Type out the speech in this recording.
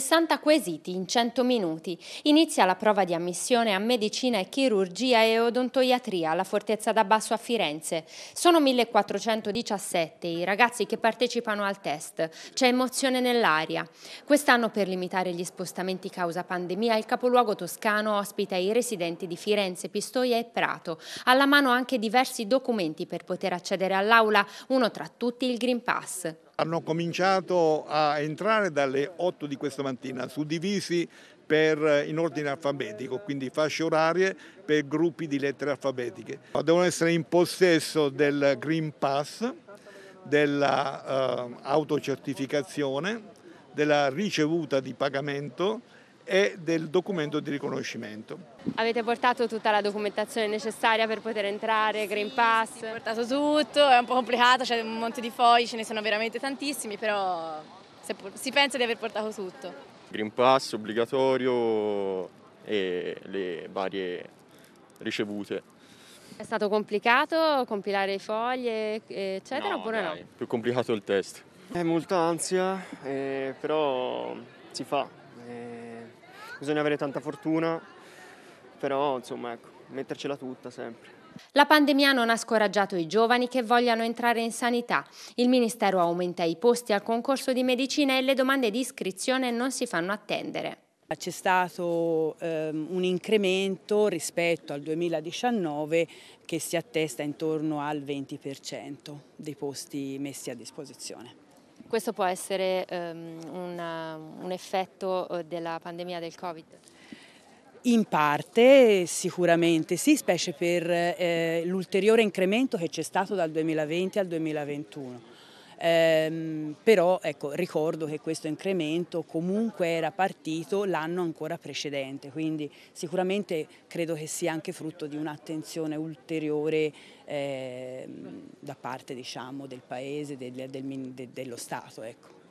60 quesiti in 100 minuti. Inizia la prova di ammissione a medicina e chirurgia e odontoiatria alla Fortezza d'Abbasso a Firenze. Sono 1417 i ragazzi che partecipano al test. C'è emozione nell'aria. Quest'anno per limitare gli spostamenti causa pandemia il capoluogo toscano ospita i residenti di Firenze, Pistoia e Prato. Alla mano anche diversi documenti per poter accedere all'aula, uno tra tutti il Green Pass hanno cominciato a entrare dalle 8 di questa mattina, suddivisi per, eh, in ordine alfabetico, quindi fasce orarie per gruppi di lettere alfabetiche. Devono essere in possesso del Green Pass, dell'autocertificazione, eh, della ricevuta di pagamento e del documento di riconoscimento. Avete portato tutta la documentazione necessaria per poter entrare, Green Pass? Sì, sì, ho portato tutto, è un po' complicato, c'è un monte di fogli, ce ne sono veramente tantissimi, però si pensa di aver portato tutto. Green Pass obbligatorio e le varie ricevute. È stato complicato compilare i fogli, eccetera, no, oppure dai, no? Più complicato il test. È molta ansia, eh, però si fa. Eh bisogna avere tanta fortuna, però insomma ecco, mettercela tutta sempre. La pandemia non ha scoraggiato i giovani che vogliano entrare in sanità. Il Ministero aumenta i posti al concorso di medicina e le domande di iscrizione non si fanno attendere. C'è stato ehm, un incremento rispetto al 2019 che si attesta intorno al 20% dei posti messi a disposizione. Questo può essere um, ehm, una, un effetto eh, della pandemia del Covid? In parte sicuramente sì, specie per eh, l'ulteriore incremento che c'è stato dal 2020 al 2021. Ehm, però ecco, ricordo che questo incremento comunque era partito l'anno ancora precedente, quindi sicuramente credo che sia anche frutto di un'attenzione ulteriore ehm, da parte diciamo, del Paese, del, del, dello Stato. Ecco.